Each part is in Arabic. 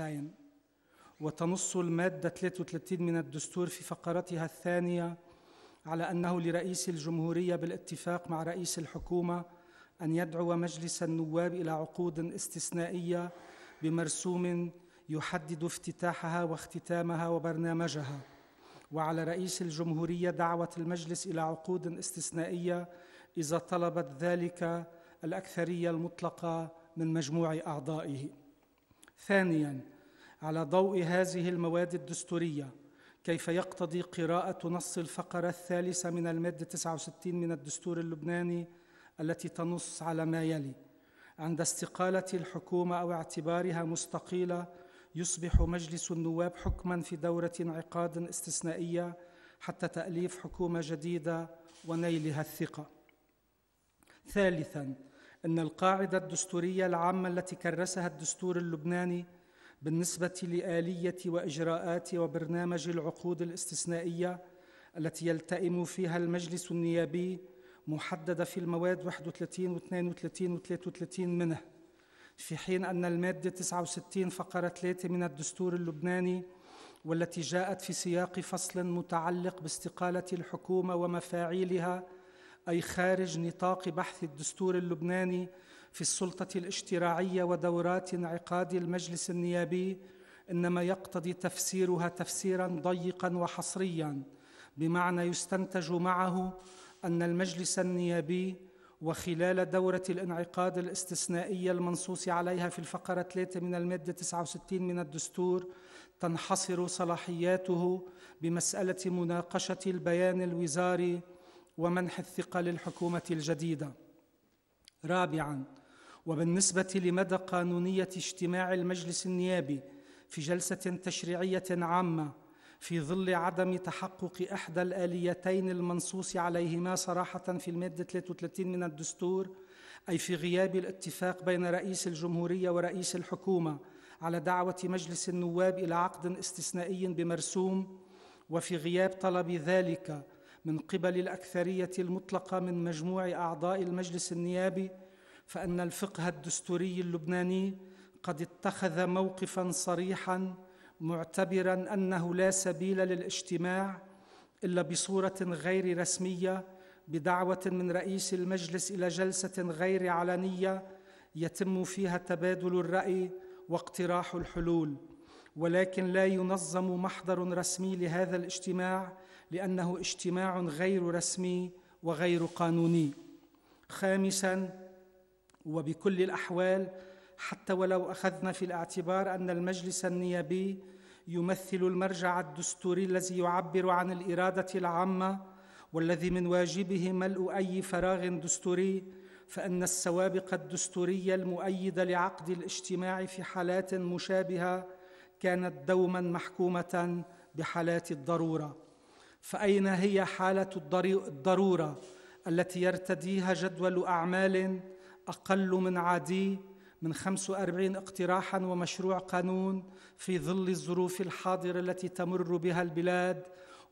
التين وتنص المادة 33 من الدستور في فقرتها الثانية على أنه لرئيس الجمهورية بالاتفاق مع رئيس الحكومة أن يدعو مجلس النواب إلى عقود استثنائية بمرسوم يحدد افتتاحها واختتامها وبرنامجها وعلى رئيس الجمهورية دعوة المجلس إلى عقود استثنائية إذا طلبت ذلك الأكثرية المطلقة من مجموع أعضائه ثانيا على ضوء هذه المواد الدستوريه كيف يقتضي قراءه نص الفقره الثالثه من الماده 69 من الدستور اللبناني التي تنص على ما يلي عند استقاله الحكومه او اعتبارها مستقيله يصبح مجلس النواب حكما في دوره انعقاد استثنائيه حتى تاليف حكومه جديده ونيلها الثقه ثالثا أن القاعدة الدستورية العامة التي كرسها الدستور اللبناني بالنسبة لآلية وإجراءات وبرنامج العقود الاستثنائية التي يلتئم فيها المجلس النيابي محددة في المواد 31 و 32 و 33 منه في حين أن المادة 69 فقرة 3 من الدستور اللبناني والتي جاءت في سياق فصل متعلق باستقالة الحكومة ومفاعيلها أي خارج نطاق بحث الدستور اللبناني في السلطة الاشتراعية ودورات انعقاد المجلس النيابي إنما يقتضي تفسيرها تفسيرا ضيقا وحصريا بمعنى يستنتج معه أن المجلس النيابي وخلال دورة الانعقاد الاستثنائية المنصوص عليها في الفقرة 3 من المادة 69 من الدستور تنحصر صلاحياته بمسألة مناقشة البيان الوزاري ومنح الثقة للحكومة الجديدة. رابعاً وبالنسبة لمدى قانونية اجتماع المجلس النيابي في جلسة تشريعية عامة في ظل عدم تحقق إحدى الآليتين المنصوص عليهما صراحة في المادة 33 من الدستور أي في غياب الاتفاق بين رئيس الجمهورية ورئيس الحكومة على دعوة مجلس النواب إلى عقد استثنائي بمرسوم وفي غياب طلب ذلك من قبل الاكثريه المطلقه من مجموع اعضاء المجلس النيابي فان الفقه الدستوري اللبناني قد اتخذ موقفا صريحا معتبرا انه لا سبيل للاجتماع الا بصوره غير رسميه بدعوه من رئيس المجلس الى جلسه غير علنيه يتم فيها تبادل الراي واقتراح الحلول ولكن لا ينظم محضر رسمي لهذا الاجتماع لأنه اجتماع غير رسمي وغير قانوني خامسا وبكل الأحوال حتى ولو أخذنا في الاعتبار أن المجلس النيابي يمثل المرجع الدستوري الذي يعبر عن الإرادة العامة والذي من واجبه ملء أي فراغ دستوري فإن السوابق الدستورية المؤيدة لعقد الاجتماع في حالات مشابهة كانت دوما محكومة بحالات الضرورة فأين هي حالة الضرورة التي يرتديها جدول أعمال أقل من عادي من 45 اقتراحا ومشروع قانون في ظل الظروف الحاضرة التي تمر بها البلاد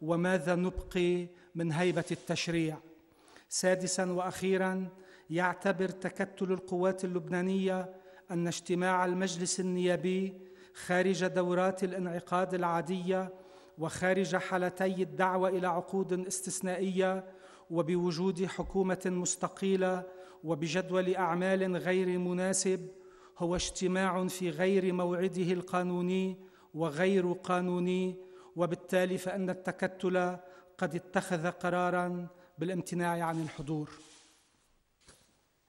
وماذا نبقي من هيبة التشريع سادسا وأخيرا يعتبر تكتل القوات اللبنانية أن اجتماع المجلس النيابي خارج دورات الانعقاد العاديه وخارج حالتي الدعوه الى عقود استثنائيه وبوجود حكومه مستقيله وبجدول اعمال غير مناسب هو اجتماع في غير موعده القانوني وغير قانوني وبالتالي فان التكتل قد اتخذ قرارا بالامتناع عن الحضور